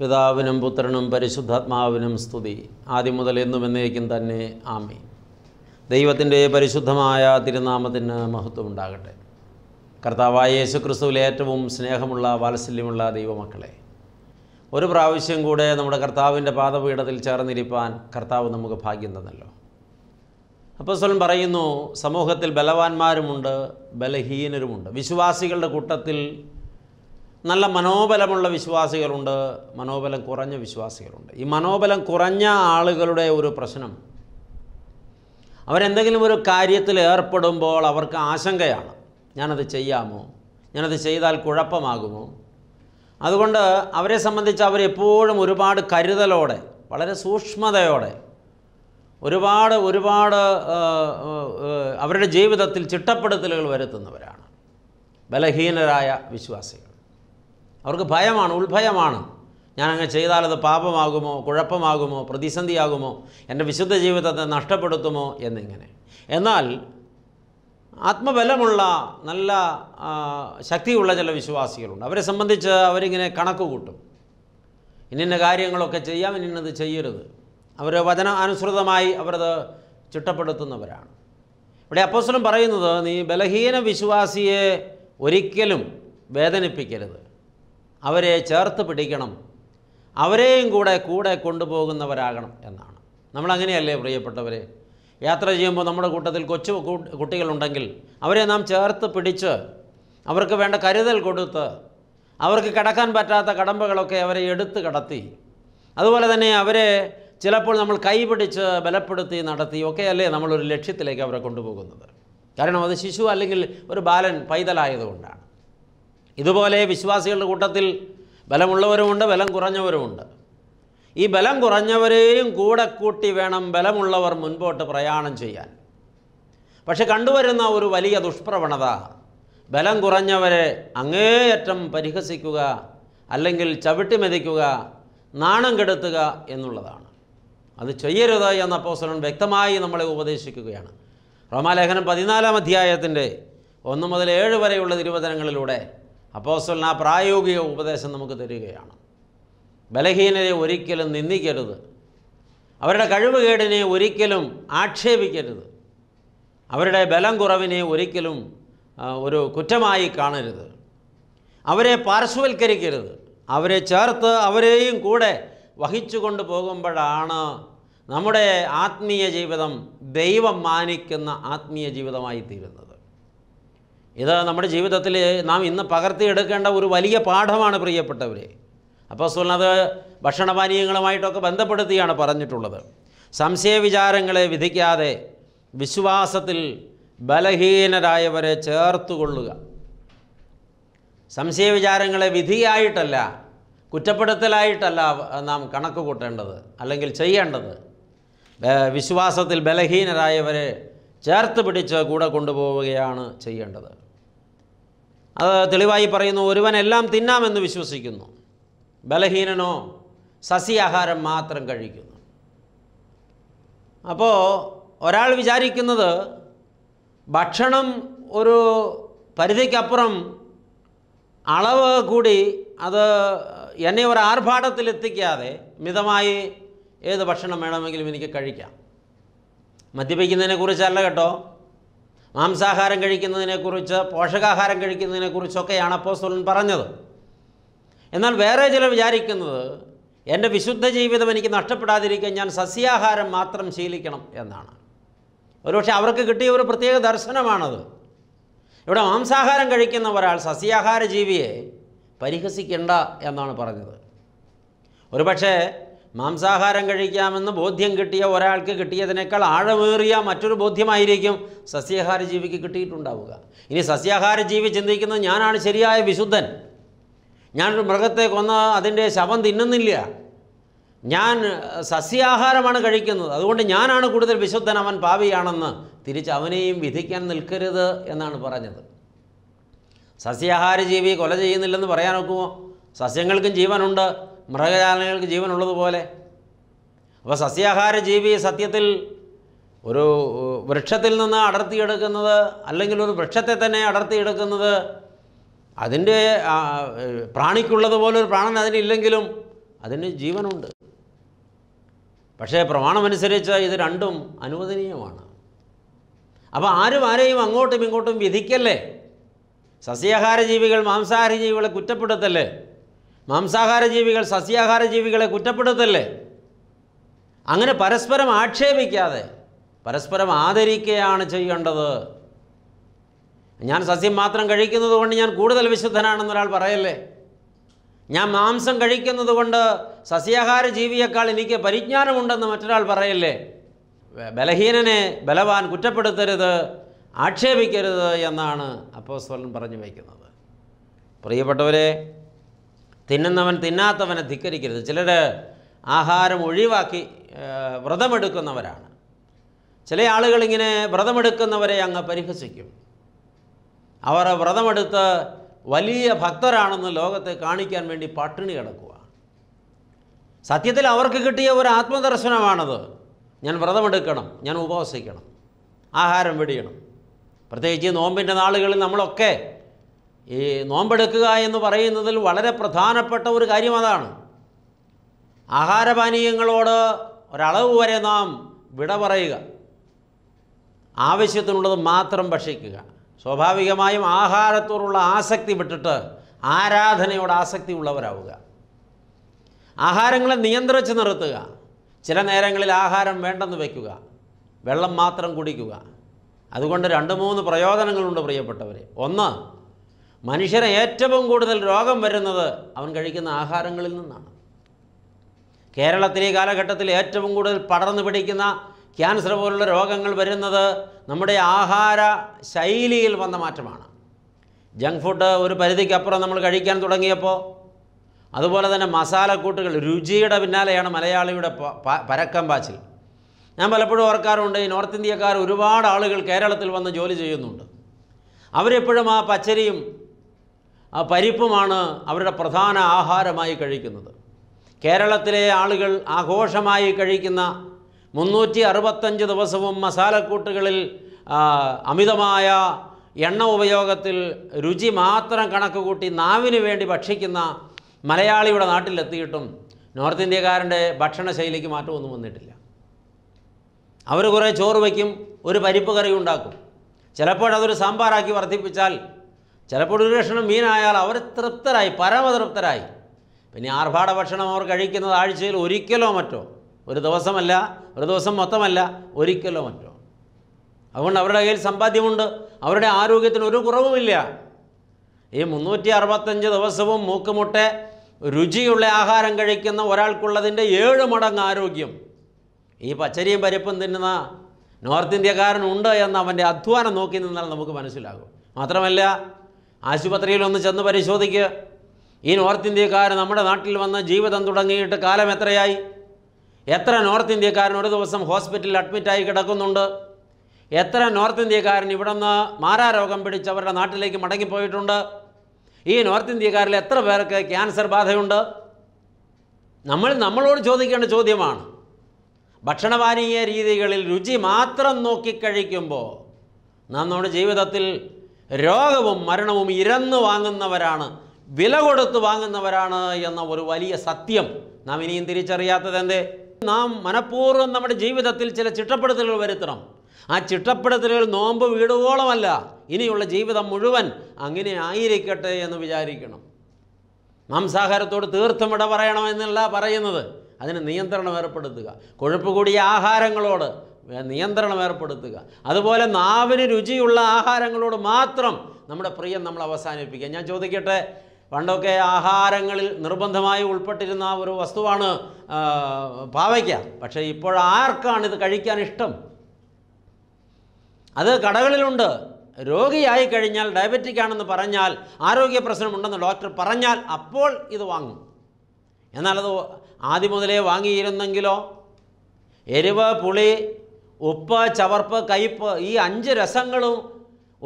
പിതാവിനും പുത്രനും പരിശുദ്ധാത്മാവിനും സ്തുതി ആദ്യം മുതൽ എന്നും എന്നേക്കും തന്നെ ആമി ദൈവത്തിൻ്റെ പരിശുദ്ധമായ തിരുനാമത്തിന് മഹത്വം ഉണ്ടാകട്ടെ കർത്താവായ യേശു ഏറ്റവും സ്നേഹമുള്ള വാത്സല്യമുള്ള ദൈവമക്കളെ ഒരു പ്രാവശ്യം കൂടെ നമ്മുടെ കർത്താവിൻ്റെ പാദപീഠത്തിൽ ചേർന്നിരിപ്പാൻ കർത്താവ് നമുക്ക് ഭാഗ്യം തന്നല്ലോ അപ്പോസ്വലൻ പറയുന്നു സമൂഹത്തിൽ ബലവാന്മാരുമുണ്ട് ബലഹീനരുമുണ്ട് വിശ്വാസികളുടെ കൂട്ടത്തിൽ നല്ല മനോബലമുള്ള വിശ്വാസികളുണ്ട് മനോബലം കുറഞ്ഞ വിശ്വാസികളുണ്ട് ഈ മനോബലം കുറഞ്ഞ ആളുകളുടെ ഒരു പ്രശ്നം അവരെന്തെങ്കിലും ഒരു കാര്യത്തിൽ ഏർപ്പെടുമ്പോൾ അവർക്ക് ആശങ്കയാണ് ഞാനത് ചെയ്യാമോ ഞാനത് ചെയ്താൽ കുഴപ്പമാകുമോ അതുകൊണ്ട് അവരെ സംബന്ധിച്ച് അവരെപ്പോഴും ഒരുപാട് കരുതലോടെ വളരെ സൂക്ഷ്മതയോടെ ഒരുപാട് ഒരുപാട് അവരുടെ ജീവിതത്തിൽ ചിട്ടപ്പെടുത്തലുകൾ വരുത്തുന്നവരാണ് ബലഹീനരായ വിശ്വാസികൾ അവർക്ക് ഭയമാണ് ഉൾഭയമാണ് ഞാനങ്ങ് ചെയ്താലത് പാപമാകുമോ കുഴപ്പമാകുമോ പ്രതിസന്ധിയാകുമോ എൻ്റെ വിശുദ്ധ ജീവിതത്തെ നഷ്ടപ്പെടുത്തുമോ എന്നിങ്ങനെ എന്നാൽ ആത്മബലമുള്ള നല്ല ശക്തിയുള്ള ചില വിശ്വാസികളുണ്ട് അവരെ സംബന്ധിച്ച് അവരിങ്ങനെ കണക്ക് കൂട്ടും ഇന്നിന്ന കാര്യങ്ങളൊക്കെ ചെയ്യാം ഇന്നിന്നത് ചെയ്യരുത് അവർ വചന അനുസൃതമായി അവരത് ചിട്ടപ്പെടുത്തുന്നവരാണ് ഇവിടെ അപ്പോസ്വലം പറയുന്നത് നീ ബലഹീന വിശ്വാസിയെ ഒരിക്കലും വേദനിപ്പിക്കരുത് അവരെ ചേർത്ത് പിടിക്കണം അവരെയും കൂടെ കൂടെ കൊണ്ടുപോകുന്നവരാകണം എന്നാണ് നമ്മളങ്ങനെയല്ലേ പ്രിയപ്പെട്ടവരെ യാത്ര ചെയ്യുമ്പോൾ നമ്മുടെ കൂട്ടത്തിൽ കൊച്ചു കുട്ടികളുണ്ടെങ്കിൽ അവരെ നാം ചേർത്ത് പിടിച്ച് അവർക്ക് വേണ്ട കരുതൽ കൊടുത്ത് അവർക്ക് കടക്കാൻ പറ്റാത്ത കടമ്പകളൊക്കെ അവരെ എടുത്ത് കടത്തി അതുപോലെ തന്നെ അവരെ ചിലപ്പോൾ നമ്മൾ കൈപിടിച്ച് ബലപ്പെടുത്തി നടത്തി ഒക്കെയല്ലേ നമ്മളൊരു ലക്ഷ്യത്തിലേക്ക് അവരെ കൊണ്ടുപോകുന്നത് കാരണം അത് ശിശു അല്ലെങ്കിൽ ഒരു ബാലൻ പൈതലായതുകൊണ്ടാണ് ഇതുപോലെ വിശ്വാസികളുടെ കൂട്ടത്തിൽ ബലമുള്ളവരുമുണ്ട് ബലം കുറഞ്ഞവരുമുണ്ട് ഈ ബലം കുറഞ്ഞവരെയും കൂടെ കൂട്ടി വേണം ബലമുള്ളവർ മുൻപോട്ട് പ്രയാണം ചെയ്യാൻ പക്ഷെ കണ്ടുവരുന്ന ഒരു വലിയ ദുഷ്പ്രവണത ബലം കുറഞ്ഞവരെ അങ്ങേയറ്റം പരിഹസിക്കുക അല്ലെങ്കിൽ മെതിക്കുക നാണം കെടുത്തുക എന്നുള്ളതാണ് അത് ചെയ്യരുത് എന്ന അപ്പോസലൻ വ്യക്തമായി നമ്മളെ ഉപദേശിക്കുകയാണ് റോമാലേഖനം പതിനാലാം അധ്യായത്തിൻ്റെ ഒന്ന് മുതൽ ഏഴ് വരെയുള്ള തിരുവചനങ്ങളിലൂടെ അപ്പോസ്റ്റലിന് ആ പ്രായോഗിക ഉപദേശം നമുക്ക് തരികയാണ് ബലഹീനരെ ഒരിക്കലും നിന്ദിക്കരുത് അവരുടെ കഴിവുകേടിനെ ഒരിക്കലും ആക്ഷേപിക്കരുത് അവരുടെ ബലം കുറവിനെ ഒരിക്കലും ഒരു കുറ്റമായി കാണരുത് അവരെ പാർശ്വവൽക്കരിക്കരുത് അവരെ ചേർത്ത് അവരെയും കൂടെ വഹിച്ചു കൊണ്ടു പോകുമ്പോഴാണ് നമ്മുടെ ആത്മീയ ജീവിതം ദൈവം മാനിക്കുന്ന ആത്മീയ ജീവിതമായി തീരുന്നത് ഇത് നമ്മുടെ ജീവിതത്തിൽ നാം ഇന്ന് പകർത്തിയെടുക്കേണ്ട ഒരു വലിയ പാഠമാണ് പ്രിയപ്പെട്ടവരെ അപ്പോൾ സുന്നത് ഭക്ഷണപാനീയങ്ങളുമായിട്ടൊക്കെ ബന്ധപ്പെടുത്തിയാണ് പറഞ്ഞിട്ടുള്ളത് വിചാരങ്ങളെ വിധിക്കാതെ വിശ്വാസത്തിൽ ബലഹീനരായവരെ ചേർത്തുകൊള്ളുക വിചാരങ്ങളെ വിധിയായിട്ടല്ല കുറ്റപ്പെടുത്തലായിട്ടല്ല നാം കണക്ക് കൂട്ടേണ്ടത് അല്ലെങ്കിൽ ചെയ്യേണ്ടത് വിശ്വാസത്തിൽ ബലഹീനരായവരെ ചേർത്ത് പിടിച്ച് കൂടെ കൊണ്ടുപോവുകയാണ് ചെയ്യേണ്ടത് അത് തെളിവായി പറയുന്നു ഒരുവൻ എല്ലാം തിന്നാമെന്ന് വിശ്വസിക്കുന്നു ബലഹീനനോ സസ്യാഹാരം മാത്രം കഴിക്കുന്നു അപ്പോൾ ഒരാൾ വിചാരിക്കുന്നത് ഭക്ഷണം ഒരു പരിധിക്കപ്പുറം അളവ് കൂടി അത് എന്നെ ഒരു ആർഭാടത്തിൽ എത്തിക്കാതെ മിതമായി ഏത് ഭക്ഷണം വേണമെങ്കിലും എനിക്ക് കഴിക്കാം മദ്യപിക്കുന്നതിനെക്കുറിച്ചല്ല കേട്ടോ മാംസാഹാരം കഴിക്കുന്നതിനെക്കുറിച്ച് പോഷകാഹാരം കഴിക്കുന്നതിനെക്കുറിച്ചൊക്കെയാണ് അപ്പോസ്തോലൻ പറഞ്ഞത് എന്നാൽ വേറെ ചിലർ വിചാരിക്കുന്നത് എൻ്റെ വിശുദ്ധ ജീവിതം എനിക്ക് നഷ്ടപ്പെടാതിരിക്കാൻ ഞാൻ സസ്യാഹാരം മാത്രം ശീലിക്കണം എന്നാണ് ഒരുപക്ഷെ അവർക്ക് കിട്ടിയ ഒരു പ്രത്യേക ദർശനമാണത് ഇവിടെ മാംസാഹാരം കഴിക്കുന്ന ഒരാൾ സസ്യാഹാര ജീവിയെ പരിഹസിക്കേണ്ട എന്നാണ് പറഞ്ഞത് ഒരുപക്ഷേ മാംസാഹാരം കഴിക്കാമെന്ന് ബോധ്യം കിട്ടിയ ഒരാൾക്ക് കിട്ടിയതിനേക്കാൾ ആഴമേറിയ മറ്റൊരു ബോധ്യമായിരിക്കും സസ്യാഹാര ജീവിക്ക് കിട്ടിയിട്ടുണ്ടാവുക ഇനി സസ്യാഹാര ജീവി ചിന്തിക്കുന്നത് ഞാനാണ് ശരിയായ വിശുദ്ധൻ ഞാനൊരു മൃഗത്തെ കൊന്ന അതിൻ്റെ ശവം തിന്നുന്നില്ല ഞാൻ സസ്യാഹാരമാണ് കഴിക്കുന്നത് അതുകൊണ്ട് ഞാനാണ് കൂടുതൽ വിശുദ്ധൻ അവൻ പാവിയാണെന്ന് തിരിച്ച് അവനെയും വിധിക്കാൻ നിൽക്കരുത് എന്നാണ് പറഞ്ഞത് സസ്യാഹാര ജീവി കൊല ചെയ്യുന്നില്ലെന്ന് പറയാൻ ഒക്കുമോ സസ്യങ്ങൾക്കും ജീവനുണ്ട് മൃഗജാലങ്ങൾക്ക് ജീവനുള്ളതുപോലെ അപ്പോൾ സസ്യാഹാര ജീവി സത്യത്തിൽ ഒരു വൃക്ഷത്തിൽ നിന്ന് അടർത്തിയെടുക്കുന്നത് അല്ലെങ്കിൽ ഒരു വൃക്ഷത്തെ തന്നെ അടർത്തിയെടുക്കുന്നത് അതിൻ്റെ പ്രാണിക്കുള്ളതുപോലെ ഒരു പ്രാണൻ അതിനില്ലെങ്കിലും അതിന് ജീവനുണ്ട് പക്ഷേ പ്രമാണമനുസരിച്ച് ഇത് രണ്ടും അനുവദനീയമാണ് അപ്പോൾ ആരും ആരെയും അങ്ങോട്ടും ഇങ്ങോട്ടും വിധിക്കല്ലേ സസ്യാഹാര ജീവികൾ മാംസാഹാര ജീവികളെ കുറ്റപ്പെടുത്തല്ലേ മാംസാഹാര ജീവികൾ സസ്യാഹാര ജീവികളെ കുറ്റപ്പെടുത്തല്ലേ അങ്ങനെ പരസ്പരം ആക്ഷേപിക്കാതെ പരസ്പരം ആദരിക്കുകയാണ് ചെയ്യേണ്ടത് ഞാൻ സസ്യം മാത്രം കഴിക്കുന്നത് കൊണ്ട് ഞാൻ കൂടുതൽ വിശുദ്ധനാണെന്ന് ഒരാൾ പറയല്ലേ ഞാൻ മാംസം കഴിക്കുന്നത് കൊണ്ട് സസ്യാഹാര ജീവിയേക്കാൾ എനിക്ക് പരിജ്ഞാനമുണ്ടെന്ന് മറ്റൊരാൾ പറയല്ലേ ബലഹീനനെ ബലവാൻ കുറ്റപ്പെടുത്തരുത് ആക്ഷേപിക്കരുത് എന്നാണ് അപ്പോസ്വലൻ പറഞ്ഞു വയ്ക്കുന്നത് പ്രിയപ്പെട്ടവരെ തിന്നുന്നവൻ തിന്നാത്തവനെ ധിക്കരിക്കരുത് ചിലർ ആഹാരം ഒഴിവാക്കി വ്രതമെടുക്കുന്നവരാണ് ചില ആളുകളിങ്ങനെ വ്രതമെടുക്കുന്നവരെ അങ്ങ് പരിഹസിക്കും അവർ വ്രതമെടുത്ത് വലിയ ഭക്തരാണെന്ന് ലോകത്തെ കാണിക്കാൻ വേണ്ടി പട്ടിണി കിടക്കുക സത്യത്തിൽ അവർക്ക് കിട്ടിയ ഒരു ആത്മദർശനമാണത് ഞാൻ വ്രതമെടുക്കണം ഞാൻ ഉപവസിക്കണം ആഹാരം വെടിയണം പ്രത്യേകിച്ച് നോമ്പിൻ്റെ നാളുകളിൽ നമ്മളൊക്കെ ഈ നോമ്പെടുക്കുക എന്ന് പറയുന്നതിൽ വളരെ പ്രധാനപ്പെട്ട ഒരു കാര്യം അതാണ് ആഹാരപാനീയങ്ങളോട് ഒരളവ് വരെ നാം വിട പറയുക ആവശ്യത്തിനുള്ളത് മാത്രം ഭക്ഷിക്കുക സ്വാഭാവികമായും ആഹാരത്തോടുള്ള ആസക്തി വിട്ടിട്ട് ആരാധനയോട് ആസക്തി ഉള്ളവരാവുക ആഹാരങ്ങളെ നിയന്ത്രിച്ച് നിർത്തുക ചില നേരങ്ങളിൽ ആഹാരം വേണ്ടെന്ന് വയ്ക്കുക വെള്ളം മാത്രം കുടിക്കുക അതുകൊണ്ട് രണ്ട് മൂന്ന് പ്രയോജനങ്ങളുണ്ട് പ്രിയപ്പെട്ടവരെ ഒന്ന് മനുഷ്യരെ ഏറ്റവും കൂടുതൽ രോഗം വരുന്നത് അവൻ കഴിക്കുന്ന ആഹാരങ്ങളിൽ നിന്നാണ് കേരളത്തിലെ ഈ കാലഘട്ടത്തിൽ ഏറ്റവും കൂടുതൽ പടർന്നു പിടിക്കുന്ന ക്യാൻസർ പോലുള്ള രോഗങ്ങൾ വരുന്നത് നമ്മുടെ ആഹാര ശൈലിയിൽ വന്ന മാറ്റമാണ് ജങ്ക് ഫുഡ് ഒരു പരിധിക്കപ്പുറം നമ്മൾ കഴിക്കാൻ തുടങ്ങിയപ്പോൾ അതുപോലെ തന്നെ മസാലക്കൂട്ടുകൾ രുചിയുടെ പിന്നാലെയാണ് മലയാളിയുടെ പരക്കം പാച്ചിൽ ഞാൻ പലപ്പോഴും ഓർക്കാറുണ്ട് ഈ നോർത്ത് ഇന്ത്യക്കാർ ഒരുപാട് ആളുകൾ കേരളത്തിൽ വന്ന് ജോലി ചെയ്യുന്നുണ്ട് അവരെപ്പോഴും ആ പച്ചരിയും ആ പരിപ്പുമാണ് അവരുടെ പ്രധാന ആഹാരമായി കഴിക്കുന്നത് കേരളത്തിലെ ആളുകൾ ആഘോഷമായി കഴിക്കുന്ന മുന്നൂറ്റി അറുപത്തഞ്ച് ദിവസവും മസാലക്കൂട്ടുകളിൽ അമിതമായ എണ്ണ ഉപയോഗത്തിൽ രുചി മാത്രം കണക്ക് കൂട്ടി നാവിന് വേണ്ടി ഭക്ഷിക്കുന്ന മലയാളിയുടെ നാട്ടിലെത്തിയിട്ടും നോർത്ത് ഇന്ത്യക്കാരൻ്റെ ഭക്ഷണശൈലിക്ക് മാറ്റമൊന്നും വന്നിട്ടില്ല അവർ കുറേ ചോറ് വയ്ക്കും ഒരു പരിപ്പ് കറി ഉണ്ടാക്കും ചിലപ്പോൾ സാമ്പാറാക്കി വർദ്ധിപ്പിച്ചാൽ ചിലപ്പോൾ ഒരു കഷ്ണം മീനായാൽ അവർ തൃപ്തരായി പരമതൃപ്തരായി പിന്നെ ആർഭാട ഭക്ഷണം അവർ കഴിക്കുന്നത് ആഴ്ചയിൽ ഒരിക്കലോ മറ്റോ ഒരു ദിവസമല്ല ഒരു ദിവസം മൊത്തമല്ല ഒരിക്കലോ മറ്റോ അതുകൊണ്ട് അവരുടെ കയ്യിൽ സമ്പാദ്യമുണ്ട് അവരുടെ ആരോഗ്യത്തിന് ഒരു കുറവുമില്ല ഈ മുന്നൂറ്റി അറുപത്തഞ്ച് ദിവസവും മൂക്കുമുട്ടെ രുചിയുള്ള ആഹാരം കഴിക്കുന്ന ഒരാൾക്കുള്ളതിൻ്റെ ഏഴ് മടങ്ങ് ആരോഗ്യം ഈ പച്ചരിയും പരിപ്പും തിന്നുന്ന നോർത്ത് ഇന്ത്യക്കാരനുണ്ട് എന്ന് അവൻ്റെ അധ്വാനം നോക്കി നിന്നാൽ നമുക്ക് മനസ്സിലാകും മാത്രമല്ല ആശുപത്രിയിൽ ഒന്ന് ചെന്ന് പരിശോധിക്കുക ഈ നോർത്ത് ഇന്ത്യക്കാർ നമ്മുടെ നാട്ടിൽ വന്ന് ജീവിതം തുടങ്ങിയിട്ട് കാലം എത്രയായി എത്ര നോർത്ത് ഇന്ത്യക്കാരൻ ഒരു ദിവസം ഹോസ്പിറ്റലിൽ അഡ്മിറ്റായി കിടക്കുന്നുണ്ട് എത്ര നോർത്ത് ഇന്ത്യക്കാരൻ ഇവിടെ നിന്ന് മാരാരോഗം പിടിച്ച് അവരുടെ നാട്ടിലേക്ക് മടങ്ങിപ്പോയിട്ടുണ്ട് ഈ നോർത്ത് ഇന്ത്യക്കാരിൽ എത്ര പേർക്ക് ക്യാൻസർ ബാധയുണ്ട് നമ്മൾ നമ്മളോട് ചോദിക്കേണ്ട ചോദ്യമാണ് ഭക്ഷണപാനീയ രീതികളിൽ രുചി മാത്രം നോക്കിക്കഴിക്കുമ്പോൾ നമ്മുടെ ജീവിതത്തിൽ രോഗവും മരണവും ഇരന്ന് വാങ്ങുന്നവരാണ് വില കൊടുത്ത് വാങ്ങുന്നവരാണ് എന്ന ഒരു വലിയ സത്യം നാം ഇനിയും എന്തേ നാം മനഃപൂർവ്വം നമ്മുടെ ജീവിതത്തിൽ ചില ചിട്ടപ്പെടുത്തലുകൾ വരുത്തണം ആ ചിട്ടപ്പെടുത്തലുകൾ നോമ്പ് വീടുവോളമല്ല ഇനിയുള്ള ജീവിതം മുഴുവൻ അങ്ങനെ ആയിരിക്കട്ടെ എന്ന് വിചാരിക്കണം മാംസാഹാരത്തോട് തീർത്ഥം ഇട പറയണമെന്നല്ല പറയുന്നത് അതിന് നിയന്ത്രണം ഏർപ്പെടുത്തുക കൊഴുപ്പ് കൂടിയ ആഹാരങ്ങളോട് നിയന്ത്രണം ഏർപ്പെടുത്തുക അതുപോലെ നാവിന് രുചിയുള്ള ആഹാരങ്ങളോട് മാത്രം നമ്മുടെ പ്രിയം നമ്മൾ അവസാനിപ്പിക്കുക ഞാൻ ചോദിക്കട്ടെ പണ്ടൊക്കെ ആഹാരങ്ങളിൽ നിർബന്ധമായി ഉൾപ്പെട്ടിരുന്ന ഒരു വസ്തുവാണ് പാവയ്ക്ക പക്ഷേ ഇപ്പോൾ ആർക്കാണ് ഇത് കഴിക്കാൻ ഇഷ്ടം അത് കടകളിലുണ്ട് രോഗിയായി കഴിഞ്ഞാൽ ഡയബറ്റിക് ആണെന്ന് പറഞ്ഞാൽ ആരോഗ്യ പ്രശ്നമുണ്ടെന്ന് ഡോക്ടർ പറഞ്ഞാൽ അപ്പോൾ ഇത് വാങ്ങും എന്നാലത് ആദ്യം മുതലേ വാങ്ങിയിരുന്നെങ്കിലോ എരിവ് പുളി ഉപ്പ് ചവർപ്പ് കയ്പ്പ് ഈ അഞ്ച് രസങ്ങളും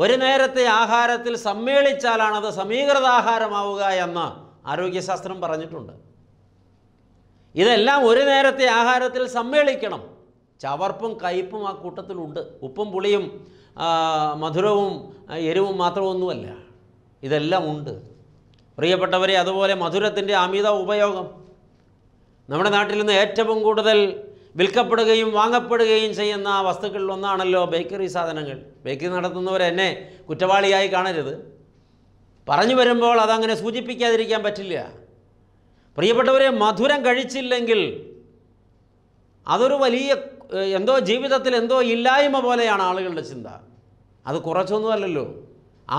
ഒരു നേരത്തെ ആഹാരത്തിൽ സമ്മേളിച്ചാലാണ് അത് സമീകൃത ആഹാരമാവുക എന്ന് ആരോഗ്യശാസ്ത്രം പറഞ്ഞിട്ടുണ്ട് ഇതെല്ലാം ഒരു നേരത്തെ ആഹാരത്തിൽ സമ്മേളിക്കണം ചവർപ്പും കയ്പ്പും ആ കൂട്ടത്തിലുണ്ട് ഉപ്പും പുളിയും മധുരവും എരിവും മാത്രമൊന്നുമല്ല ഇതെല്ലാം ഉണ്ട് പ്രിയപ്പെട്ടവരെ അതുപോലെ മധുരത്തിൻ്റെ അമിത ഉപയോഗം നമ്മുടെ നാട്ടിൽ നിന്ന് ഏറ്റവും കൂടുതൽ വിൽക്കപ്പെടുകയും വാങ്ങപ്പെടുകയും ചെയ്യുന്ന വസ്തുക്കളിൽ ഒന്നാണല്ലോ ബേക്കറി സാധനങ്ങൾ ബേക്കറി നടത്തുന്നവർ എന്നെ കുറ്റവാളിയായി കാണരുത് പറഞ്ഞു വരുമ്പോൾ അതങ്ങനെ സൂചിപ്പിക്കാതിരിക്കാൻ പറ്റില്ല പ്രിയപ്പെട്ടവരെ മധുരം കഴിച്ചില്ലെങ്കിൽ അതൊരു വലിയ എന്തോ ജീവിതത്തിൽ എന്തോ ഇല്ലായ്മ പോലെയാണ് ആളുകളുടെ ചിന്ത അത് കുറച്ചൊന്നുമല്ലല്ലോ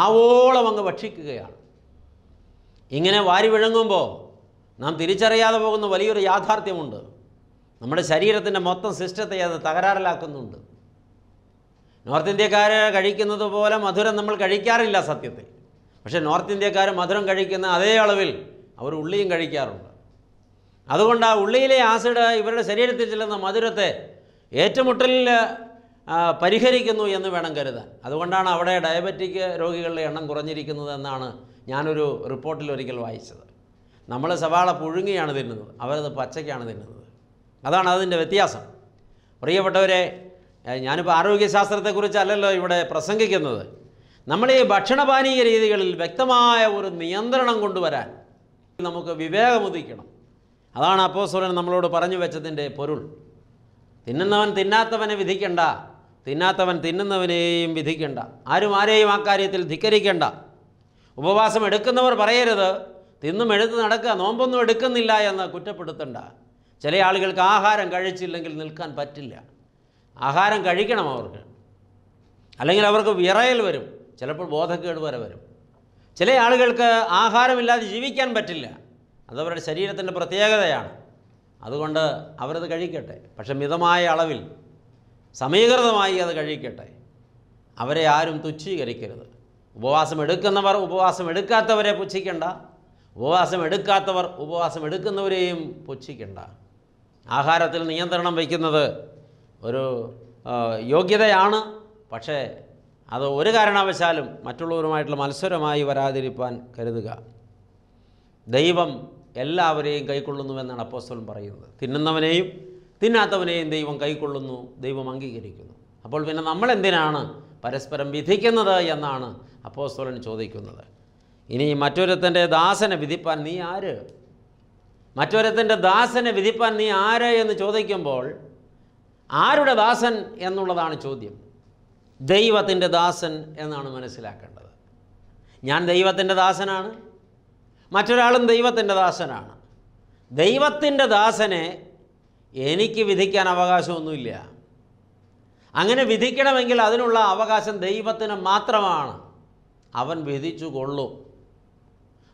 ആവോളം അങ്ങ് ഭക്ഷിക്കുകയാണ് ഇങ്ങനെ വാരി വിഴങ്ങുമ്പോൾ നാം തിരിച്ചറിയാതെ പോകുന്ന വലിയൊരു യാഥാർത്ഥ്യമുണ്ട് നമ്മുടെ ശരീരത്തിൻ്റെ മൊത്തം സിസ്റ്റത്തെ അത് തകരാറിലാക്കുന്നുണ്ട് നോർത്ത് ഇന്ത്യക്കാർ കഴിക്കുന്നത് പോലെ മധുരം നമ്മൾ കഴിക്കാറില്ല സത്യത്തിൽ പക്ഷേ നോർത്ത് ഇന്ത്യക്കാർ മധുരം കഴിക്കുന്ന അതേ അളവിൽ അവർ ഉള്ളിയും കഴിക്കാറുണ്ട് അതുകൊണ്ട് ആ ഉള്ളിയിലെ ആസിഡ് ഇവരുടെ ശരീരത്തിൽ ചെല്ലുന്ന മധുരത്തെ ഏറ്റുമുട്ടലിൽ പരിഹരിക്കുന്നു എന്ന് വേണം കരുതാൻ അതുകൊണ്ടാണ് അവിടെ ഡയബറ്റിക് രോഗികളുടെ എണ്ണം കുറഞ്ഞിരിക്കുന്നത് എന്നാണ് ഞാനൊരു റിപ്പോർട്ടിൽ ഒരിക്കൽ വായിച്ചത് നമ്മൾ സവാള പുഴുങ്ങിയാണ് തിന്നുന്നത് അവരത് പച്ചയ്ക്കാണ് തിന്നുന്നത് അതാണ് അതിൻ്റെ വ്യത്യാസം പ്രിയപ്പെട്ടവരെ ഞാനിപ്പോൾ ആരോഗ്യശാസ്ത്രത്തെക്കുറിച്ച് അല്ലല്ലോ ഇവിടെ പ്രസംഗിക്കുന്നത് നമ്മൾ ഈ ഭക്ഷണപാനീയ രീതികളിൽ വ്യക്തമായ ഒരു നിയന്ത്രണം കൊണ്ടുവരാൻ നമുക്ക് വിവേകമുദിക്കണം അതാണ് സുരൻ നമ്മളോട് പറഞ്ഞു വെച്ചതിൻ്റെ പൊരുൾ തിന്നുന്നവൻ തിന്നാത്തവനെ വിധിക്കണ്ട തിന്നാത്തവൻ തിന്നുന്നവനെയും വിധിക്കണ്ട ആരും ആരെയും ആ കാര്യത്തിൽ ധിക്കരിക്കണ്ട ഉപവാസം എടുക്കുന്നവർ പറയരുത് തിന്നും എടുത്ത് നടക്കുക നോമ്പൊന്നും എടുക്കുന്നില്ല എന്ന് കുറ്റപ്പെടുത്തണ്ട ചില ആളുകൾക്ക് ആഹാരം കഴിച്ചില്ലെങ്കിൽ നിൽക്കാൻ പറ്റില്ല ആഹാരം കഴിക്കണം അവർക്ക് അല്ലെങ്കിൽ അവർക്ക് വിറയൽ വരും ചിലപ്പോൾ ബോധക്കേട് വരെ വരും ചില ആളുകൾക്ക് ആഹാരമില്ലാതെ ജീവിക്കാൻ പറ്റില്ല അതവരുടെ ശരീരത്തിൻ്റെ പ്രത്യേകതയാണ് അതുകൊണ്ട് അവരത് കഴിക്കട്ടെ പക്ഷെ മിതമായ അളവിൽ സമീകൃതമായി അത് കഴിക്കട്ടെ അവരെ ആരും തുച്ഛീകരിക്കരുത് ഉപവാസം എടുക്കുന്നവർ ഉപവാസം എടുക്കാത്തവരെ പുച്ഛിക്കണ്ട ഉപവാസം എടുക്കാത്തവർ ഉപവാസം എടുക്കുന്നവരെയും പുച്ഛിക്കണ്ട ആഹാരത്തിൽ നിയന്ത്രണം വയ്ക്കുന്നത് ഒരു യോഗ്യതയാണ് പക്ഷേ അത് ഒരു കാരണവശാലും മറ്റുള്ളവരുമായിട്ടുള്ള മത്സരമായി വരാതിരിക്കാൻ കരുതുക ദൈവം എല്ലാവരെയും കൈക്കൊള്ളുന്നുവെന്നാണ് അപ്പോസ്തലൻ പറയുന്നത് തിന്നുന്നവനെയും തിന്നാത്തവനെയും ദൈവം കൈക്കൊള്ളുന്നു ദൈവം അംഗീകരിക്കുന്നു അപ്പോൾ പിന്നെ നമ്മൾ എന്തിനാണ് പരസ്പരം വിധിക്കുന്നത് എന്നാണ് അപ്പോസ്തലൻ ചോദിക്കുന്നത് ഇനി മറ്റൊരുത്തൻ്റെ ദാസനെ വിധിപ്പാൻ നീ ആര് മറ്റൊരത്തിൻ്റെ ദാസനെ വിധിപ്പാൻ നീ ആര് എന്ന് ചോദിക്കുമ്പോൾ ആരുടെ ദാസൻ എന്നുള്ളതാണ് ചോദ്യം ദൈവത്തിൻ്റെ ദാസൻ എന്നാണ് മനസ്സിലാക്കേണ്ടത് ഞാൻ ദൈവത്തിൻ്റെ ദാസനാണ് മറ്റൊരാളും ദൈവത്തിൻ്റെ ദാസനാണ് ദൈവത്തിൻ്റെ ദാസനെ എനിക്ക് വിധിക്കാൻ അവകാശമൊന്നുമില്ല അങ്ങനെ വിധിക്കണമെങ്കിൽ അതിനുള്ള അവകാശം ദൈവത്തിന് മാത്രമാണ് അവൻ വിധിച്ചു കൊള്ളും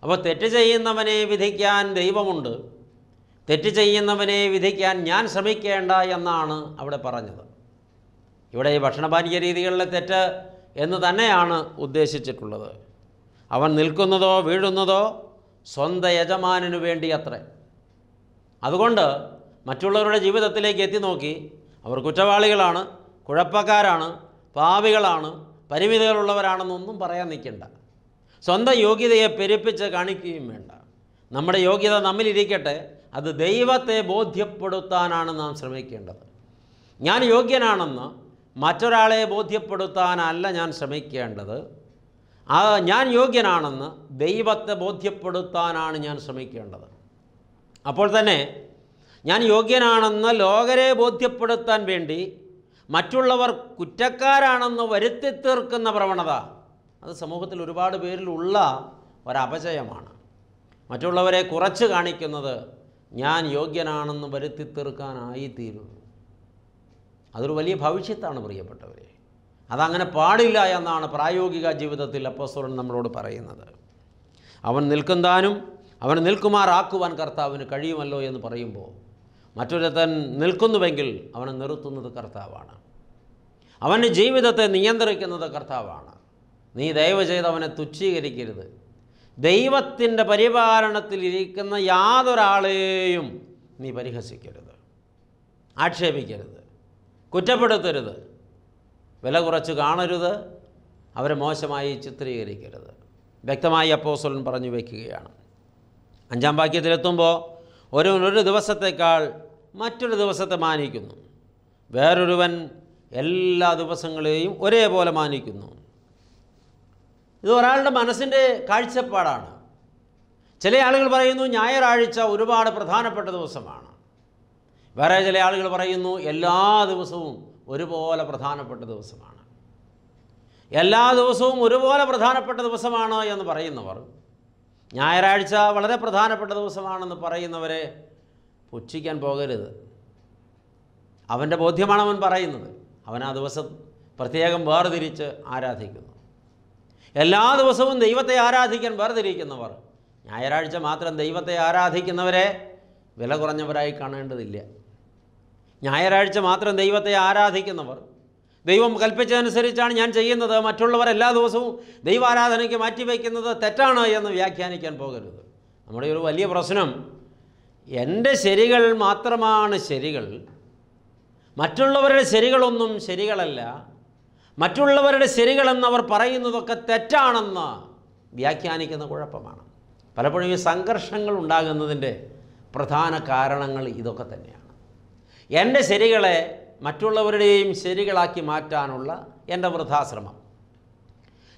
അപ്പോൾ തെറ്റ് ചെയ്യുന്നവനെ വിധിക്കാൻ ദൈവമുണ്ട് തെറ്റ് ചെയ്യുന്നവനെ വിധിക്കാൻ ഞാൻ ശ്രമിക്കേണ്ട എന്നാണ് അവിടെ പറഞ്ഞത് ഇവിടെ ഈ ഭക്ഷണപാനീയ രീതികളിലെ തെറ്റ് എന്ന് തന്നെയാണ് ഉദ്ദേശിച്ചിട്ടുള്ളത് അവൻ നിൽക്കുന്നതോ വീഴുന്നതോ സ്വന്തം യജമാനു വേണ്ടി അത്ര അതുകൊണ്ട് മറ്റുള്ളവരുടെ ജീവിതത്തിലേക്ക് എത്തി നോക്കി അവർ കുറ്റവാളികളാണ് കുഴപ്പക്കാരാണ് പാവികളാണ് പരിമിതികളുള്ളവരാണെന്നൊന്നും പറയാൻ നിൽക്കണ്ട സ്വന്തം യോഗ്യതയെ പെരുപ്പിച്ച് കാണിക്കുകയും വേണ്ട നമ്മുടെ യോഗ്യത നമ്മിലിരിക്കട്ടെ അത് ദൈവത്തെ ബോധ്യപ്പെടുത്താനാണ് നാം ശ്രമിക്കേണ്ടത് ഞാൻ യോഗ്യനാണെന്ന് മറ്റൊരാളെ ബോധ്യപ്പെടുത്താനല്ല ഞാൻ ശ്രമിക്കേണ്ടത് ആ ഞാൻ യോഗ്യനാണെന്ന് ദൈവത്തെ ബോധ്യപ്പെടുത്താനാണ് ഞാൻ ശ്രമിക്കേണ്ടത് അപ്പോൾ തന്നെ ഞാൻ യോഗ്യനാണെന്ന് ലോകരെ ബോധ്യപ്പെടുത്താൻ വേണ്ടി മറ്റുള്ളവർ കുറ്റക്കാരാണെന്ന് വരുത്തി തീർക്കുന്ന പ്രവണത അത് സമൂഹത്തിൽ ഒരുപാട് പേരിലുള്ള ഒരപചയമാണ് മറ്റുള്ളവരെ കുറച്ച് കാണിക്കുന്നത് ഞാൻ യോഗ്യനാണെന്ന് വരുത്തി തീർക്കാനായിത്തീരുന്നു അതൊരു വലിയ ഭവിഷ്യത്താണ് പ്രിയപ്പെട്ടവരെ അതങ്ങനെ പാടില്ല എന്നാണ് പ്രായോഗിക ജീവിതത്തിൽ അപ്പസ്വരൻ നമ്മളോട് പറയുന്നത് അവൻ നിൽക്കുന്നതാനും അവൻ നിൽക്കുമാറാക്കുവാൻ കർത്താവിന് കഴിയുമല്ലോ എന്ന് പറയുമ്പോൾ മറ്റൊരുത്തൻ നിൽക്കുന്നുവെങ്കിൽ അവനെ നിർത്തുന്നത് കർത്താവാണ് അവൻ്റെ ജീവിതത്തെ നിയന്ത്രിക്കുന്നത് കർത്താവാണ് നീ ദയവ് ചെയ്ത് അവനെ തുച്ഛീകരിക്കരുത് ദൈവത്തിൻ്റെ പരിപാലനത്തിലിരിക്കുന്ന യാതൊരാളെയും നീ പരിഹസിക്കരുത് ആക്ഷേപിക്കരുത് കുറ്റപ്പെടുത്തരുത് വില കുറച്ച് കാണരുത് അവരെ മോശമായി ചിത്രീകരിക്കരുത് വ്യക്തമായി അപ്പോസലൻ പറഞ്ഞു വയ്ക്കുകയാണ് അഞ്ചാം വാക്യത്തിലെത്തുമ്പോൾ ഒരു ഒരു ദിവസത്തേക്കാൾ മറ്റൊരു ദിവസത്തെ മാനിക്കുന്നു വേറൊരുവൻ എല്ലാ ദിവസങ്ങളെയും ഒരേപോലെ മാനിക്കുന്നു ഇത് ഒരാളുടെ മനസ്സിൻ്റെ കാഴ്ചപ്പാടാണ് ചില ആളുകൾ പറയുന്നു ഞായറാഴ്ച ഒരുപാട് പ്രധാനപ്പെട്ട ദിവസമാണ് വേറെ ചില ആളുകൾ പറയുന്നു എല്ലാ ദിവസവും ഒരുപോലെ പ്രധാനപ്പെട്ട ദിവസമാണ് എല്ലാ ദിവസവും ഒരുപോലെ പ്രധാനപ്പെട്ട ദിവസമാണ് എന്ന് പറയുന്നവർ ഞായറാഴ്ച വളരെ പ്രധാനപ്പെട്ട ദിവസമാണെന്ന് പറയുന്നവരെ പുച്ഛിക്കാൻ പോകരുത് അവൻ്റെ ബോധ്യമാണ് അവൻ പറയുന്നത് അവൻ ആ ദിവസം പ്രത്യേകം വേർതിരിച്ച് ആരാധിക്കുന്നു എല്ലാ ദിവസവും ദൈവത്തെ ആരാധിക്കാൻ വേർതിരിക്കുന്നവർ ഞായറാഴ്ച മാത്രം ദൈവത്തെ ആരാധിക്കുന്നവരെ വില കുറഞ്ഞവരായി കാണേണ്ടതില്ല ഞായറാഴ്ച മാത്രം ദൈവത്തെ ആരാധിക്കുന്നവർ ദൈവം കൽപ്പിച്ചതനുസരിച്ചാണ് ഞാൻ ചെയ്യുന്നത് മറ്റുള്ളവർ എല്ലാ ദിവസവും ദൈവാരാധനയ്ക്ക് മാറ്റിവെക്കുന്നത് തെറ്റാണ് എന്ന് വ്യാഖ്യാനിക്കാൻ പോകരുത് നമ്മുടെ ഒരു വലിയ പ്രശ്നം എൻ്റെ ശരികൾ മാത്രമാണ് ശരികൾ മറ്റുള്ളവരുടെ ശരികളൊന്നും ശരികളല്ല മറ്റുള്ളവരുടെ അവർ പറയുന്നതൊക്കെ തെറ്റാണെന്ന് വ്യാഖ്യാനിക്കുന്ന കുഴപ്പമാണ് പലപ്പോഴും ഈ സംഘർഷങ്ങൾ ഉണ്ടാകുന്നതിൻ്റെ പ്രധാന കാരണങ്ങൾ ഇതൊക്കെ തന്നെയാണ് എൻ്റെ ശരികളെ മറ്റുള്ളവരുടെയും ശരികളാക്കി മാറ്റാനുള്ള എൻ്റെ വൃദ്ധാശ്രമം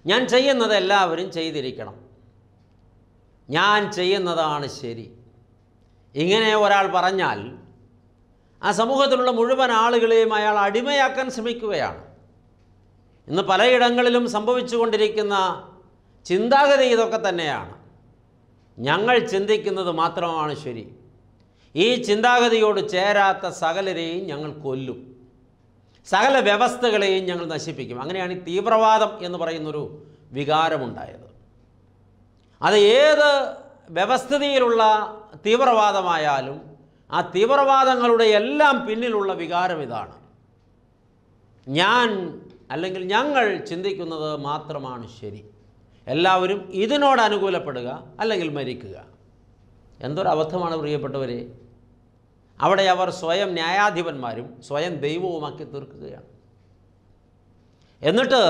ഞാൻ ചെയ്യുന്നത് എല്ലാവരും ചെയ്തിരിക്കണം ഞാൻ ചെയ്യുന്നതാണ് ശരി ഇങ്ങനെ ഒരാൾ പറഞ്ഞാൽ ആ സമൂഹത്തിലുള്ള മുഴുവൻ ആളുകളെയും അയാൾ അടിമയാക്കാൻ ശ്രമിക്കുകയാണ് ഇന്ന് പലയിടങ്ങളിലും സംഭവിച്ചുകൊണ്ടിരിക്കുന്ന ചിന്താഗതി ഇതൊക്കെ തന്നെയാണ് ഞങ്ങൾ ചിന്തിക്കുന്നത് മാത്രമാണ് ശരി ഈ ചിന്താഗതിയോട് ചേരാത്ത സകലരെയും ഞങ്ങൾ കൊല്ലും സകല വ്യവസ്ഥകളെയും ഞങ്ങൾ നശിപ്പിക്കും അങ്ങനെയാണ് ഈ തീവ്രവാദം എന്ന് പറയുന്നൊരു വികാരമുണ്ടായത് അത് ഏത് വ്യവസ്ഥിതിയിലുള്ള തീവ്രവാദമായാലും ആ തീവ്രവാദങ്ങളുടെ എല്ലാം പിന്നിലുള്ള വികാരം ഇതാണ് ഞാൻ അല്ലെങ്കിൽ ഞങ്ങൾ ചിന്തിക്കുന്നത് മാത്രമാണ് ശരി എല്ലാവരും ഇതിനോട് അനുകൂലപ്പെടുക അല്ലെങ്കിൽ മരിക്കുക എന്തൊരബദ്ധമാണ് പ്രിയപ്പെട്ടവരെ അവിടെ അവർ സ്വയം ന്യായാധിപന്മാരും സ്വയം ദൈവവുമാക്കി തീർക്കുകയാണ് എന്നിട്ട്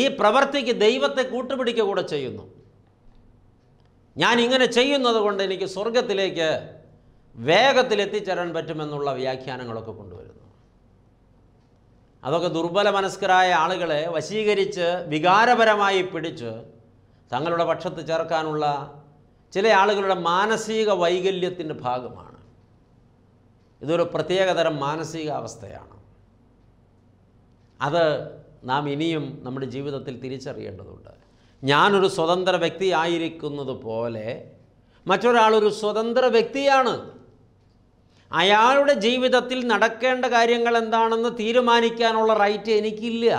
ഈ പ്രവൃത്തിക്ക് ദൈവത്തെ കൂട്ടുപിടിക്കുക കൂടെ ചെയ്യുന്നു ഞാൻ ഇങ്ങനെ ചെയ്യുന്നത് കൊണ്ട് എനിക്ക് സ്വർഗത്തിലേക്ക് വേഗത്തിൽ എത്തിച്ചേരാൻ പറ്റുമെന്നുള്ള വ്യാഖ്യാനങ്ങളൊക്കെ കൊണ്ടുവരുന്നു അതൊക്കെ ദുർബല മനസ്കരായ ആളുകളെ വശീകരിച്ച് വികാരപരമായി പിടിച്ച് തങ്ങളുടെ പക്ഷത്ത് ചേർക്കാനുള്ള ചില ആളുകളുടെ മാനസിക വൈകല്യത്തിൻ്റെ ഭാഗമാണ് ഇതൊരു പ്രത്യേകതരം മാനസികാവസ്ഥയാണ് അത് നാം ഇനിയും നമ്മുടെ ജീവിതത്തിൽ തിരിച്ചറിയേണ്ടതുണ്ട് ഞാനൊരു സ്വതന്ത്ര വ്യക്തിയായിരിക്കുന്നത് പോലെ മറ്റൊരാളൊരു സ്വതന്ത്ര വ്യക്തിയാണ് അയാളുടെ ജീവിതത്തിൽ നടക്കേണ്ട കാര്യങ്ങൾ എന്താണെന്ന് തീരുമാനിക്കാനുള്ള റൈറ്റ് എനിക്കില്ല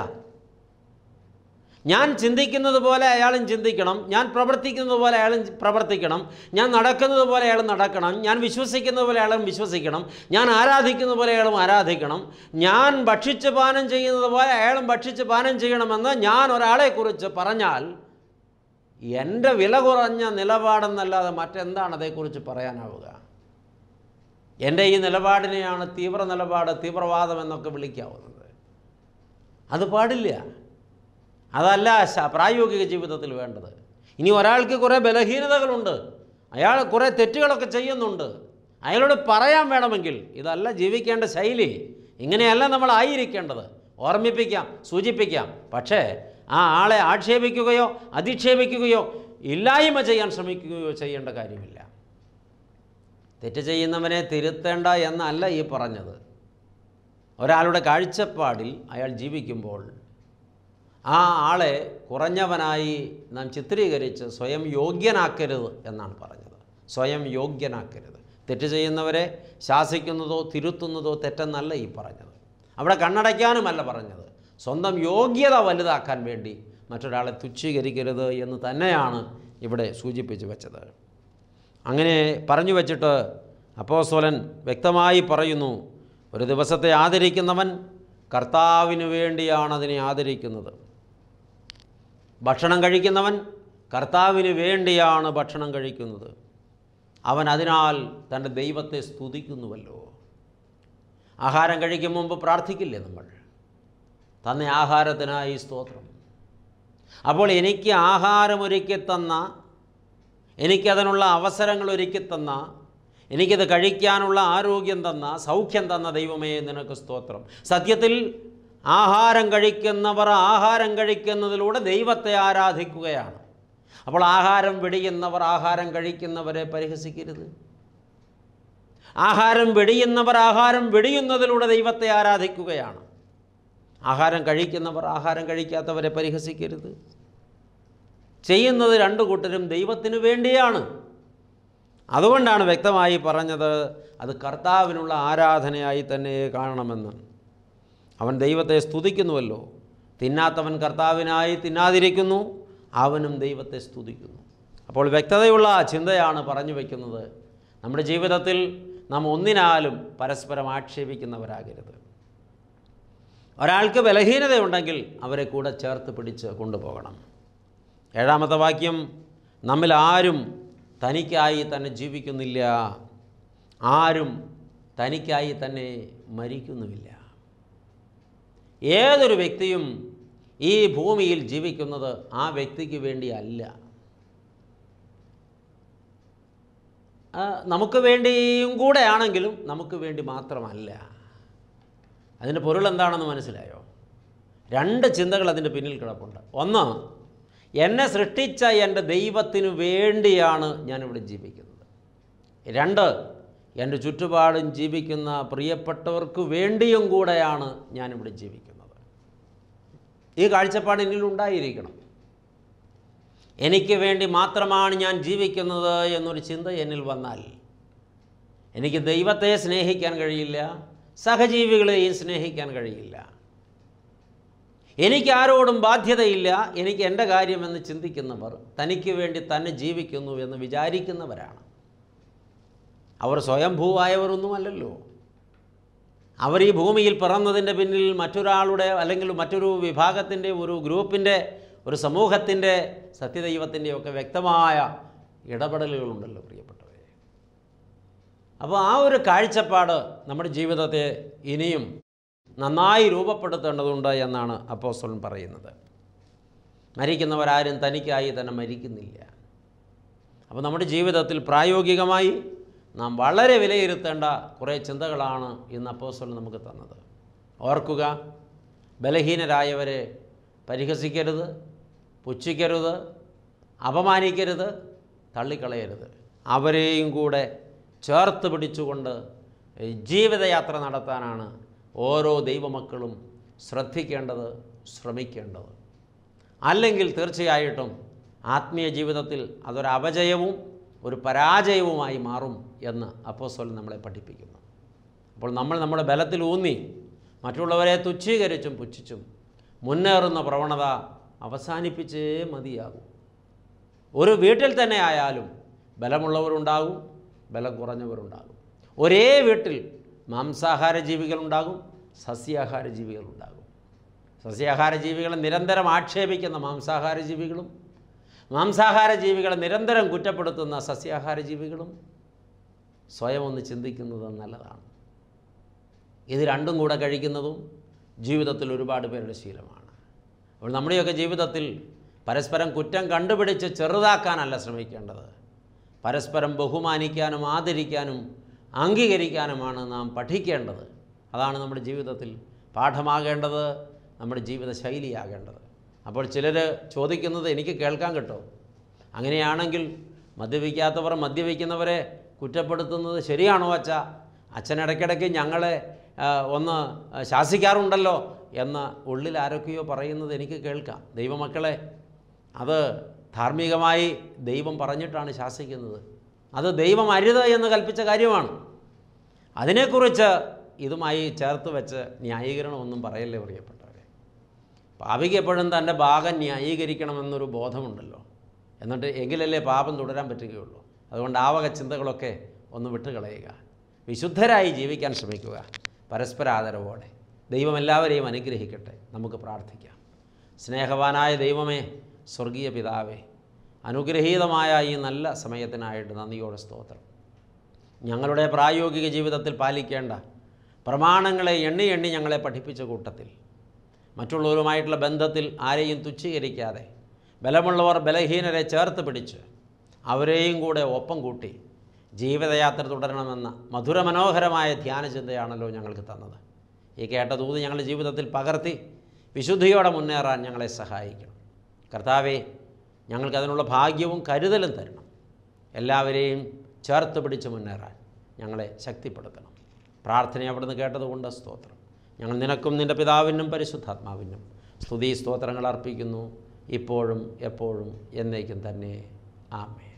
ഞാൻ ചിന്തിക്കുന്നത് പോലെ അയാളും ചിന്തിക്കണം ഞാൻ പ്രവർത്തിക്കുന്നത് പോലെ അയാളും പ്രവർത്തിക്കണം ഞാൻ നടക്കുന്നത് പോലെ അയാൾ നടക്കണം ഞാൻ വിശ്വസിക്കുന്നത് പോലെ അയാളും വിശ്വസിക്കണം ഞാൻ ആരാധിക്കുന്നത് പോലെ അയാളും ആരാധിക്കണം ഞാൻ ഭക്ഷിച്ച് പാനം ചെയ്യുന്നത് പോലെ അയാളും ഭക്ഷിച്ച് പാനം ചെയ്യണമെന്ന് ഞാൻ ഒരാളെക്കുറിച്ച് പറഞ്ഞാൽ എൻ്റെ വില കുറഞ്ഞ നിലപാടെന്നല്ലാതെ മറ്റെന്താണ് അതേക്കുറിച്ച് പറയാനാവുക എൻ്റെ ഈ നിലപാടിനെയാണ് തീവ്ര നിലപാട് തീവ്രവാദം എന്നൊക്കെ വിളിക്കാവുന്നത് അത് പാടില്ല അതല്ല പ്രായോഗിക ജീവിതത്തിൽ വേണ്ടത് ഇനി ഒരാൾക്ക് കുറേ ബലഹീനതകളുണ്ട് അയാൾ കുറേ തെറ്റുകളൊക്കെ ചെയ്യുന്നുണ്ട് അയാളോട് പറയാൻ വേണമെങ്കിൽ ഇതല്ല ജീവിക്കേണ്ട ശൈലി ഇങ്ങനെയല്ല നമ്മൾ ആയിരിക്കേണ്ടത് ഓർമ്മിപ്പിക്കാം സൂചിപ്പിക്കാം പക്ഷേ ആ ആളെ ആക്ഷേപിക്കുകയോ അധിക്ഷേപിക്കുകയോ ഇല്ലായ്മ ചെയ്യാൻ ശ്രമിക്കുകയോ ചെയ്യേണ്ട കാര്യമില്ല തെറ്റ് ചെയ്യുന്നവനെ തിരുത്തേണ്ട എന്നല്ല ഈ പറഞ്ഞത് ഒരാളുടെ കാഴ്ചപ്പാടിൽ അയാൾ ജീവിക്കുമ്പോൾ ആ ആളെ കുറഞ്ഞവനായി നാം ചിത്രീകരിച്ച് സ്വയം യോഗ്യനാക്കരുത് എന്നാണ് പറഞ്ഞത് സ്വയം യോഗ്യനാക്കരുത് തെറ്റ് ചെയ്യുന്നവരെ ശാസിക്കുന്നതോ തിരുത്തുന്നതോ തെറ്റെന്നല്ല ഈ പറഞ്ഞത് അവിടെ കണ്ണടയ്ക്കാനുമല്ല പറഞ്ഞത് സ്വന്തം യോഗ്യത വലുതാക്കാൻ വേണ്ടി മറ്റൊരാളെ തുച്ഛീകരിക്കരുത് എന്ന് തന്നെയാണ് ഇവിടെ സൂചിപ്പിച്ചു വെച്ചത് അങ്ങനെ പറഞ്ഞു വച്ചിട്ട് അപ്പോസോലൻ വ്യക്തമായി പറയുന്നു ഒരു ദിവസത്തെ ആദരിക്കുന്നവൻ കർത്താവിനു വേണ്ടിയാണ് അതിനെ ആദരിക്കുന്നത് ഭക്ഷണം കഴിക്കുന്നവൻ കർത്താവിന് വേണ്ടിയാണ് ഭക്ഷണം കഴിക്കുന്നത് അവൻ അതിനാൽ തൻ്റെ ദൈവത്തെ സ്തുതിക്കുന്നുവല്ലോ ആഹാരം കഴിക്കും മുമ്പ് പ്രാർത്ഥിക്കില്ലേ നമ്മൾ തന്നെ ആഹാരത്തിനായി സ്തോത്രം അപ്പോൾ എനിക്ക് ആഹാരം തന്ന എനിക്കതിനുള്ള അവസരങ്ങൾ ഒരുക്കി തന്ന എനിക്കത് കഴിക്കാനുള്ള ആരോഗ്യം തന്ന സൗഖ്യം തന്ന ദൈവമേ നിനക്ക് സ്തോത്രം സത്യത്തിൽ ആഹാരം കഴിക്കുന്നവർ ആഹാരം കഴിക്കുന്നതിലൂടെ ദൈവത്തെ ആരാധിക്കുകയാണ് അപ്പോൾ ആഹാരം വെടിയുന്നവർ ആഹാരം കഴിക്കുന്നവരെ പരിഹസിക്കരുത് ആഹാരം വെടിയുന്നവർ ആഹാരം വെടിയുന്നതിലൂടെ ദൈവത്തെ ആരാധിക്കുകയാണ് ആഹാരം കഴിക്കുന്നവർ ആഹാരം കഴിക്കാത്തവരെ പരിഹസിക്കരുത് ചെയ്യുന്നത് രണ്ടു കൂട്ടരും ദൈവത്തിനു വേണ്ടിയാണ് അതുകൊണ്ടാണ് വ്യക്തമായി പറഞ്ഞത് അത് കർത്താവിനുള്ള ആരാധനയായി തന്നെ കാണണമെന്ന് അവൻ ദൈവത്തെ സ്തുതിക്കുന്നുവല്ലോ തിന്നാത്തവൻ കർത്താവിനായി തിന്നാതിരിക്കുന്നു അവനും ദൈവത്തെ സ്തുതിക്കുന്നു അപ്പോൾ വ്യക്തതയുള്ള ചിന്തയാണ് പറഞ്ഞു വയ്ക്കുന്നത് നമ്മുടെ ജീവിതത്തിൽ നാം ഒന്നിനാലും പരസ്പരം ആക്ഷേപിക്കുന്നവരാകരുത് ഒരാൾക്ക് ബലഹീനതയുണ്ടെങ്കിൽ അവരെ കൂടെ ചേർത്ത് പിടിച്ച് കൊണ്ടുപോകണം ഏഴാമത്തെ വാക്യം നമ്മിൽ ആരും തനിക്കായി തന്നെ ജീവിക്കുന്നില്ല ആരും തനിക്കായി തന്നെ മരിക്കുന്നുമില്ല ഏതൊരു വ്യക്തിയും ഈ ഭൂമിയിൽ ജീവിക്കുന്നത് ആ വ്യക്തിക്ക് വേണ്ടിയല്ല നമുക്ക് വേണ്ടിയും കൂടെ ആണെങ്കിലും നമുക്ക് വേണ്ടി മാത്രമല്ല അതിൻ്റെ പൊരുൾ എന്താണെന്ന് മനസ്സിലായോ രണ്ട് ചിന്തകൾ അതിൻ്റെ പിന്നിൽ കിടപ്പുണ്ട് ഒന്ന് എന്നെ സൃഷ്ടിച്ച എൻ്റെ ദൈവത്തിനു വേണ്ടിയാണ് ഞാനിവിടെ ജീവിക്കുന്നത് രണ്ട് എൻ്റെ ചുറ്റുപാടും ജീവിക്കുന്ന പ്രിയപ്പെട്ടവർക്ക് വേണ്ടിയും കൂടെയാണ് ഞാനിവിടെ ജീവിക്കുന്നത് ഈ കാഴ്ചപ്പാട് എന്നിൽ ഉണ്ടായിരിക്കണം എനിക്ക് വേണ്ടി മാത്രമാണ് ഞാൻ ജീവിക്കുന്നത് എന്നൊരു ചിന്ത എന്നിൽ വന്നാൽ എനിക്ക് ദൈവത്തെ സ്നേഹിക്കാൻ കഴിയില്ല സഹജീവികളെയും സ്നേഹിക്കാൻ കഴിയില്ല എനിക്ക് ആരോടും ബാധ്യതയില്ല എനിക്ക് എൻ്റെ കാര്യമെന്ന് ചിന്തിക്കുന്നവർ തനിക്ക് വേണ്ടി തന്നെ ജീവിക്കുന്നു എന്ന് വിചാരിക്കുന്നവരാണ് അവർ സ്വയംഭൂവായവരൊന്നുമല്ലല്ലോ അവർ ഈ ഭൂമിയിൽ പിറന്നതിൻ്റെ പിന്നിൽ മറ്റൊരാളുടെ അല്ലെങ്കിൽ മറ്റൊരു വിഭാഗത്തിൻ്റെ ഒരു ഗ്രൂപ്പിൻ്റെ ഒരു സമൂഹത്തിൻ്റെ സത്യദൈവത്തിൻ്റെയൊക്കെ വ്യക്തമായ ഇടപെടലുകളുണ്ടല്ലോ പ്രിയപ്പെട്ടവരെ അപ്പോൾ ആ ഒരു കാഴ്ചപ്പാട് നമ്മുടെ ജീവിതത്തെ ഇനിയും നന്നായി രൂപപ്പെടുത്തേണ്ടതുണ്ട് എന്നാണ് അപ്പോസ്വൻ പറയുന്നത് മരിക്കുന്നവരാരും തനിക്കായി തന്നെ മരിക്കുന്നില്ല അപ്പോൾ നമ്മുടെ ജീവിതത്തിൽ പ്രായോഗികമായി നാം വളരെ വിലയിരുത്തേണ്ട കുറേ ചിന്തകളാണ് ഇന്ന് അപ്പോസ്റ്റോൻ നമുക്ക് തന്നത് ഓർക്കുക ബലഹീനരായവരെ പരിഹസിക്കരുത് പുച്ഛിക്കരുത് അപമാനിക്കരുത് തള്ളിക്കളയരുത് അവരെയും കൂടെ ചേർത്ത് പിടിച്ചുകൊണ്ട് ജീവിതയാത്ര നടത്താനാണ് ഓരോ ദൈവമക്കളും ശ്രദ്ധിക്കേണ്ടത് ശ്രമിക്കേണ്ടത് അല്ലെങ്കിൽ തീർച്ചയായിട്ടും ആത്മീയ ജീവിതത്തിൽ അതൊരവജയവും ഒരു പരാജയവുമായി മാറും എന്ന് അപ്പോസ്വലൻ നമ്മളെ പഠിപ്പിക്കുന്നു അപ്പോൾ നമ്മൾ നമ്മുടെ ബലത്തിൽ ഊന്നി മറ്റുള്ളവരെ തുച്ഛീകരിച്ചും പുച്ഛിച്ചും മുന്നേറുന്ന പ്രവണത അവസാനിപ്പിച്ചേ മതിയാകും ഒരു വീട്ടിൽ തന്നെ ആയാലും ബലമുള്ളവരുണ്ടാകും ബലം കുറഞ്ഞവരുണ്ടാകും ഒരേ വീട്ടിൽ മാംസാഹാര ജീവികളുണ്ടാകും സസ്യാഹാര ജീവികളുണ്ടാകും സസ്യാഹാര ജീവികളെ നിരന്തരം ആക്ഷേപിക്കുന്ന മാംസാഹാര ജീവികളും മാംസാഹാര ജീവികളെ നിരന്തരം കുറ്റപ്പെടുത്തുന്ന സസ്യാഹാര ജീവികളും സ്വയം ഒന്ന് ചിന്തിക്കുന്നത് നല്ലതാണ് ഇത് രണ്ടും കൂടെ കഴിക്കുന്നതും ജീവിതത്തിൽ ഒരുപാട് പേരുടെ ശീലമാണ് അപ്പോൾ നമ്മുടെയൊക്കെ ജീവിതത്തിൽ പരസ്പരം കുറ്റം കണ്ടുപിടിച്ച് ചെറുതാക്കാനല്ല ശ്രമിക്കേണ്ടത് പരസ്പരം ബഹുമാനിക്കാനും ആദരിക്കാനും അംഗീകരിക്കാനുമാണ് നാം പഠിക്കേണ്ടത് അതാണ് നമ്മുടെ ജീവിതത്തിൽ പാഠമാകേണ്ടത് നമ്മുടെ ജീവിത ശൈലിയാകേണ്ടത് അപ്പോൾ ചിലർ ചോദിക്കുന്നത് എനിക്ക് കേൾക്കാൻ കിട്ടും അങ്ങനെയാണെങ്കിൽ മദ്യപിക്കാത്തവർ മദ്യപിക്കുന്നവരെ കുറ്റപ്പെടുത്തുന്നത് ശരിയാണോ അച്ഛ അച്ഛനിടയ്ക്കിടയ്ക്ക് ഞങ്ങളെ ഒന്ന് ശാസിക്കാറുണ്ടല്ലോ എന്ന് ഉള്ളിൽ ആരൊക്കെയോ പറയുന്നത് എനിക്ക് കേൾക്കാം ദൈവമക്കളെ അത് ധാർമ്മികമായി ദൈവം പറഞ്ഞിട്ടാണ് ശാസിക്കുന്നത് അത് ദൈവം അരുത് എന്ന് കൽപ്പിച്ച കാര്യമാണ് അതിനെക്കുറിച്ച് ഇതുമായി ചേർത്ത് വെച്ച് ന്യായീകരണമൊന്നും പറയല്ലേ പ്രിയപ്പെട്ടവരെ പാപിക്ക് എപ്പോഴും തൻ്റെ ഭാഗം ന്യായീകരിക്കണമെന്നൊരു ബോധമുണ്ടല്ലോ എന്നിട്ട് എങ്കിലല്ലേ പാപം തുടരാൻ പറ്റുകയുള്ളൂ അതുകൊണ്ട് ആ വക ചിന്തകളൊക്കെ ഒന്ന് വിട്ടുകളയുക വിശുദ്ധരായി ജീവിക്കാൻ ശ്രമിക്കുക പരസ്പരാദരവോടെ ദൈവം എല്ലാവരെയും അനുഗ്രഹിക്കട്ടെ നമുക്ക് പ്രാർത്ഥിക്കാം സ്നേഹവാനായ ദൈവമേ സ്വർഗീയ പിതാവേ അനുഗ്രഹീതമായ ഈ നല്ല സമയത്തിനായിട്ട് നന്ദിയോടെ സ്തോത്രം ഞങ്ങളുടെ പ്രായോഗിക ജീവിതത്തിൽ പാലിക്കേണ്ട പ്രമാണങ്ങളെ എണ്ണി എണ്ണി ഞങ്ങളെ പഠിപ്പിച്ച കൂട്ടത്തിൽ മറ്റുള്ളവരുമായിട്ടുള്ള ബന്ധത്തിൽ ആരെയും തുച്ഛീകരിക്കാതെ ബലമുള്ളവർ ബലഹീനരെ ചേർത്ത് പിടിച്ച് അവരെയും കൂടെ ഒപ്പം കൂട്ടി ജീവിതയാത്ര തുടരണമെന്ന മധുരമനോഹരമായ ധ്യാനചിന്തയാണല്ലോ ഞങ്ങൾക്ക് തന്നത് ഈ കേട്ട തൂത് ഞങ്ങളുടെ ജീവിതത്തിൽ പകർത്തി വിശുദ്ധിയോടെ മുന്നേറാൻ ഞങ്ങളെ സഹായിക്കണം കർത്താവേ ഞങ്ങൾക്ക് അതിനുള്ള ഭാഗ്യവും കരുതലും തരണം എല്ലാവരെയും ചേർത്ത് പിടിച്ച് മുന്നേറാൻ ഞങ്ങളെ ശക്തിപ്പെടുത്തണം പ്രാർത്ഥന അവിടുന്ന് കേട്ടതുകൊണ്ട് സ്തോത്രം ഞങ്ങൾ നിനക്കും നിൻ്റെ പിതാവിനും പരിശുദ്ധാത്മാവിനും സ്തുതി സ്തോത്രങ്ങൾ അർപ്പിക്കുന്നു ഇപ്പോഴും എപ്പോഴും എന്നേക്കും തന്നെ ആമേ